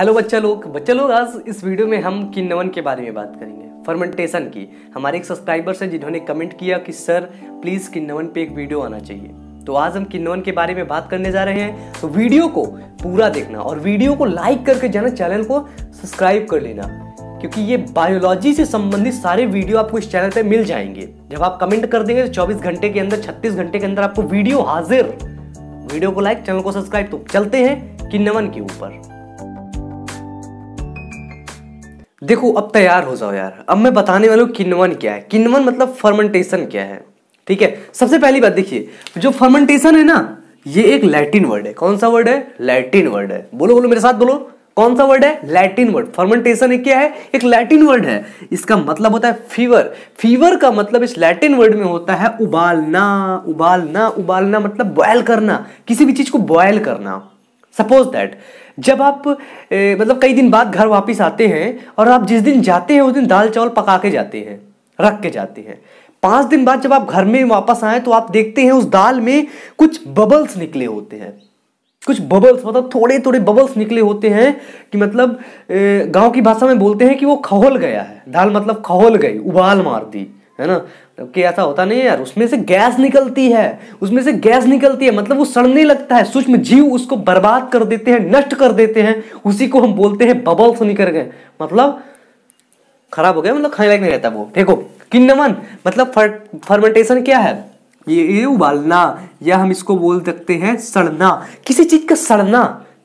hello बच्चा लोग बच्चा लोग आज इस वीडियो में हम किन्नवन के बारे में बात करेंगे फर्मेंटेशन की हमारे एक सब्सक्राइबर्स हैं जिन्होंने कमेंट किया कि सर प्लीज़ किन्नवन पे एक वीडियो आना चाहिए तो आज हम किन्नवन के बारे में बात करने जा रहे हैं तो वीडियो को पूरा देखना और वीडियो को लाइक करके जाना चैनल को सब्सक्राइब कर लेना क्योंकि ये बायोलॉजी से संबंधित सारे वीडियो आपको इस चैनल पे मिल जाएंगे जब आप कमेंट कर देंगे तो 24 घंटे के अंदर 36 घंटे के अंदर आपको वीडियो हाजिर वीडियो को लाइक चैनल को सब्सक्राइब तो चलते हैं किन्नवन के ऊपर देखो अब तैयार हो जाओ यार अब मैं बताने वाला हूँ किन्वन क्या है किन्वन मतलब फर्मेंटेशन क्या है ठीक है सबसे पहली बात देखिए जो फर्मेंटेशन है ना ये एक लैटिन वर्ड है कौन सा वर्ड है लैटिन वर्ड है बोलो बोलो मेरे साथ बोलो कौन सा वर्ड है लैटिन वर्ड फर्मेंटेशन क्या है एक लैटिन वर्ड है इसका मतलब होता है फीवर फीवर का मतलब इस लैटिन वर्ड में होता है उबालना उबालना उबालना मतलब बॉयल करना किसी भी चीज को बॉयल करना सपोज दैट जब आप ए, मतलब कई दिन बाद घर वापस आते हैं और आप जिस दिन जाते हैं उस दिन दाल चावल पका के जाते हैं रख के जाते हैं पाँच दिन बाद जब आप घर में वापस आए तो आप देखते हैं उस दाल में कुछ बबल्स निकले होते हैं कुछ बबल्स मतलब थोड़े थोड़े बबल्स निकले होते हैं कि मतलब गांव की भाषा में बोलते हैं कि वो खहोल गया है दाल मतलब खहोल गई उबाल मार दी है ना कि ऐसा होता नहीं है यार उसमें से गैस निकलती है उसमें से गैस निकलती है मतलब वो सड़ने लगता है सूक्ष्म जीव उसको बर्बाद कर देते हैं नष्ट कर देते हैं उसी को हम बोलते हैं बबल्स निकल गए मतलब खराब हो गया मतलब खाने लायक नहीं रहता वो देखो किन्नमन मतलब फर, फर्मेंटेशन क्या है ये उबालना या हम इसको बोल सकते हैं सड़ना किसी चीज का सड़ना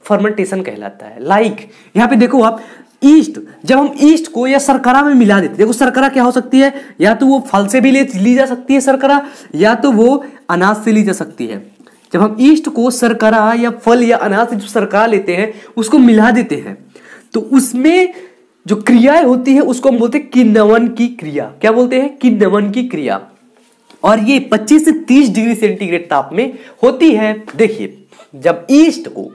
फर्मेंटेशन कहलाता है लाइक like, यहाँ पे देखो आप ईस्ट जब हम ईस्ट को या सरकरा में मिला देते देखो सरकरा क्या हो सकती है या तो वो फल से भी ले ली जा सकती है सरकरा या तो वो अनाज से ली जा सकती है जब हम ईस्ट को सरकरा या फल या अनाज से जो सरकरा लेते हैं उसको मिला देते हैं तो उसमें जो क्रियाएं होती है उसको हम बोलते हैं किन्नवन की क्रिया क्या बोलते हैं किन्नवन की क्रिया और ये 25 से 30 डिग्री सेंटीग्रेड ताप में होती है देखिए जब ईस्ट को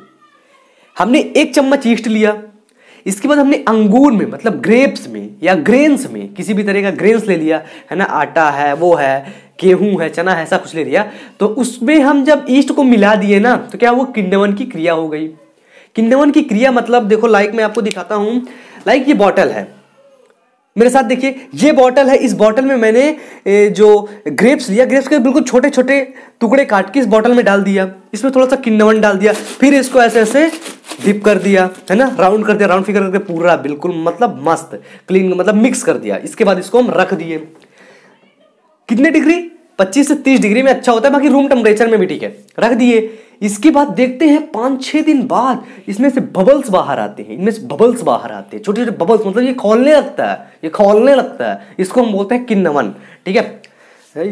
हमने एक चम्मच ईस्ट लिया इसके बाद हमने अंगूर में मतलब ग्रेप्स में या ग्रेन्स में किसी भी तरह का ग्रेन्स ले लिया है ना आटा है वो है गेहूं है चना है ऐसा कुछ ले लिया तो उसमें हम जब ईस्ट को मिला दिए ना तो क्या वो किंडवन की क्रिया हो गई किंडवन की क्रिया मतलब देखो लाइक मैं आपको दिखाता हूं लाइक ये बॉटल है मेरे साथ देखिए ये बॉटल है इस बॉटल में मैंने जो ग्रेप्स लिया ग्रेप्स के बिल्कुल छोटे छोटे टुकड़े काट के इस बॉटल में डाल दिया इसमें थोड़ा सा किन्नवन डाल दिया फिर इसको ऐसे ऐसे डिप कर दिया है ना राउंड कर दिया राउंड फिगर करके पूरा बिल्कुल मतलब मस्त क्लीन मतलब मिक्स कर दिया इसके बाद इसको हम रख दिए कितने डिग्री 25 से 30 डिग्री में अच्छा होता है बाकी रूम टेम्परेचर में भी ठीक है रख दिए इसके बाद देखते हैं पाँच छः दिन बाद इसमें से बबल्स बाहर आते हैं इनमें से बबल्स बाहर आते हैं छोटे छोटे बबल्स मतलब ये खोलने लगता है ये खोलने लगता है इसको हम बोलते हैं किन्नवन ठीक है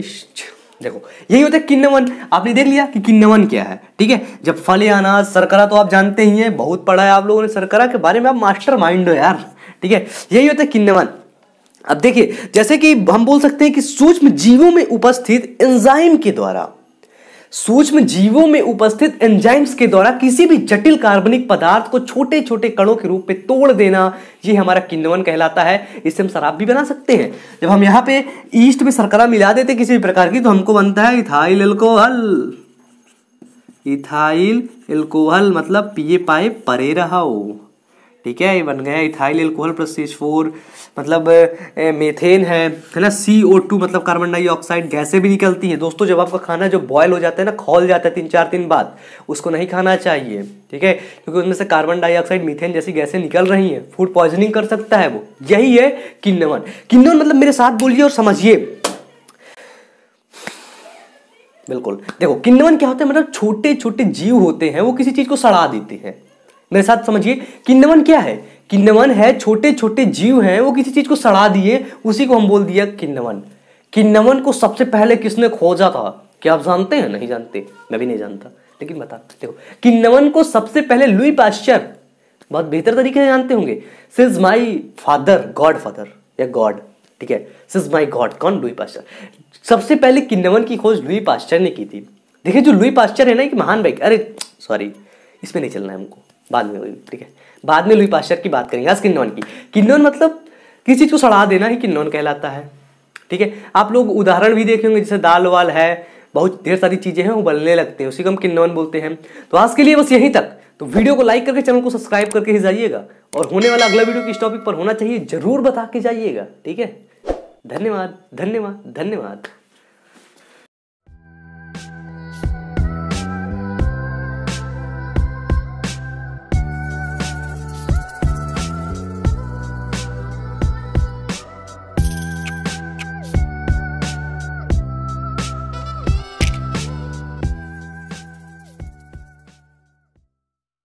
देखो यही होता है किन्नवन आपने देख लिया कि किन्नवन क्या है ठीक है जब फले अनाज सरकरा तो आप जानते ही हैं बहुत पढ़ा है आप लोगों ने सरकरा के बारे में आप मास्टर माइंड हो यार ठीक है यही होता है किन्नवन अब देखिए जैसे कि हम बोल सकते हैं कि सूक्ष्म जीवों में उपस्थित एंजाइम के द्वारा सूक्ष्म जीवों में उपस्थित एंजाइम्स के द्वारा किसी भी जटिल कार्बनिक पदार्थ को छोटे छोटे कणों के रूप में तोड़ देना ये हमारा किन्नवन कहलाता है इससे हम शराब भी बना सकते हैं जब हम यहाँ पे ईस्ट में सरकरा मिला देते किसी भी प्रकार की तो हमको बनता है इथाइल एल्कोहल इथाइल एल्कोहल मतलब पिए पाए परे रहा ठीक है ये बन गया ethyl alcohol plus C four मतलब ए, मेथेन है है ना सी ओ टू मतलब कार्बन डाइऑक्साइड गैसें भी निकलती हैं दोस्तों जब आपका खाना जो बॉयल हो जाता है ना खोल जाता है तीन चार दिन बाद उसको नहीं खाना चाहिए ठीक है क्योंकि उनमें से कार्बन डाइऑक्साइड मीथेन जैसी गैसें निकल रही हैं फूड पॉइजनिंग कर सकता है वो यही है किन्नवन किन्नवन मतलब मेरे साथ बोलिए और समझिए बिल्कुल देखो किन्नवन क्या होता है मतलब छोटे छोटे जीव होते हैं वो किसी चीज़ को सड़ा देते हैं मेरे साथ समझिए किन्नवन क्या है किन्नवन है छोटे छोटे जीव हैं वो किसी चीज़ को सड़ा दिए उसी को हम बोल दिया किन्नवन किन्नवन को सबसे पहले किसने खोजा था क्या आप जानते हैं नहीं जानते मैं भी नहीं जानता लेकिन बता देखो किन्नवन को सबसे पहले लुई पाश्चर बहुत बेहतर तरीके से जानते होंगे सिज माई फादर गॉड फादर या गॉड ठीक है सिज माई गॉड कौन लुई पाश्चर सबसे पहले किन्नवन की खोज लुई पाश्चर ने की थी देखिए जो लुई पाश्चर है ना एक महान भाई अरे सॉरी इसमें नहीं चलना है हमको बाद में हुई ठीक है बाद में लुई पाश्चर की बात करेंगे आज हाँ, किन्नौन की किन्नौन मतलब किसी चीज़ को सड़ा देना ही किन्नौन कहलाता है ठीक है आप लोग उदाहरण भी देखे होंगे जैसे दाल वाल है बहुत ढेर सारी चीज़ें हैं उबलने लगते हैं उसी को हम किन्नौन बोलते हैं तो आज के लिए बस यहीं तक तो वीडियो को लाइक करके चैनल को सब्सक्राइब करके ही जाइएगा और होने वाला अगला वीडियो किस टॉपिक पर होना चाहिए जरूर बता के जाइएगा ठीक है धन्यवाद धन्यवाद धन्यवाद